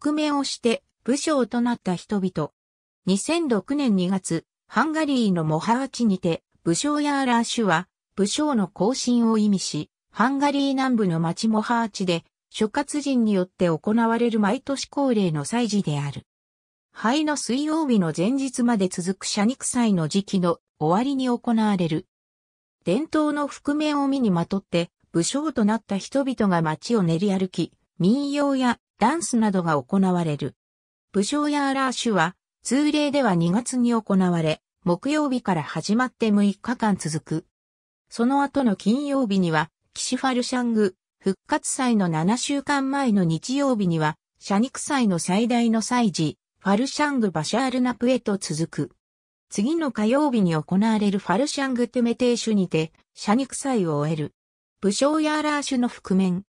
覆面をして武将となった人々。2006年2月、ハンガリーのモハーチにて、武将やアラーシュは、武将の行進を意味し、ハンガリー南部の町モハーチで、諸葛人によって行われる毎年恒例の祭事である。灰の水曜日の前日まで続く社肉祭の時期の終わりに行われる。伝統の覆面を身にまとって、武将となった人々が街を練り歩き、民謡やダンスなどが行われる。武将やアラーシュは、通例では2月に行われ、木曜日から始まって6日間続く。その後の金曜日には、キシファルシャング、復活祭の7週間前の日曜日には、ニ肉祭の最大の祭事、ファルシャング・バシャール・ナプへと続く。次の火曜日に行われるファルシャング・テメテーシュにて、ニ肉祭を終える。武将やアラーシュの覆面。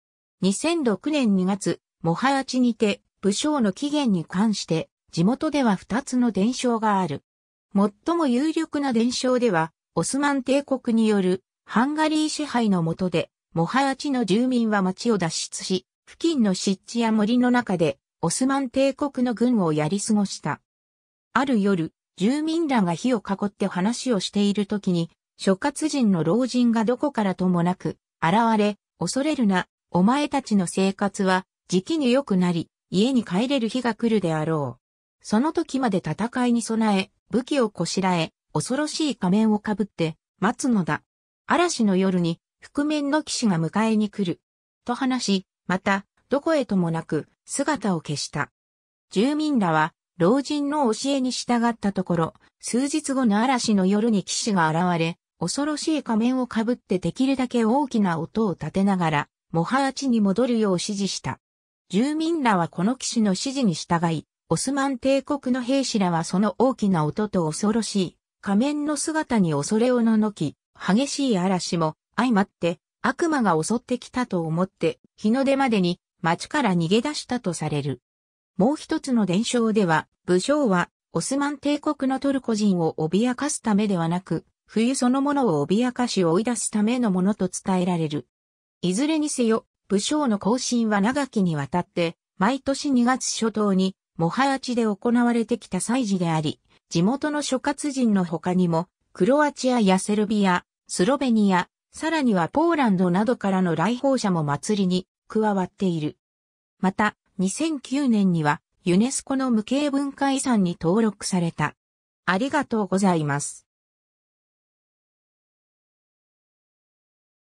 2006年2月、モハアチにて、武将の起源に関して、地元では二つの伝承がある。最も有力な伝承では、オスマン帝国によるハンガリー支配の下で、モハアチの住民は町を脱出し、付近の湿地や森の中で、オスマン帝国の軍をやり過ごした。ある夜、住民らが火を囲って話をしている時に、諸葛人の老人がどこからともなく、現れ、恐れるな、お前たちの生活は、時期に良くなり、家に帰れる日が来るであろう。その時まで戦いに備え、武器をこしらえ、恐ろしい仮面をかぶって、待つのだ。嵐の夜に、覆面の騎士が迎えに来る。と話し、また、どこへともなく、姿を消した。住民らは、老人の教えに従ったところ、数日後の嵐の夜に騎士が現れ、恐ろしい仮面をかぶってできるだけ大きな音を立てながら、モハーチに戻るよう指示した。住民らはこの騎士の指示に従い、オスマン帝国の兵士らはその大きな音と恐ろしい仮面の姿に恐れをののき、激しい嵐も相まって悪魔が襲ってきたと思って日の出までに町から逃げ出したとされる。もう一つの伝承では武将はオスマン帝国のトルコ人を脅かすためではなく冬そのものを脅かし追い出すためのものと伝えられる。いずれにせよ武将の行進は長きにわたって、毎年2月初頭に、モハヤチで行われてきた祭事であり、地元の諸葛人の他にも、クロアチアやセルビア、スロベニア、さらにはポーランドなどからの来訪者も祭りに加わっている。また、2009年にはユネスコの無形文化遺産に登録された。ありがとうございます。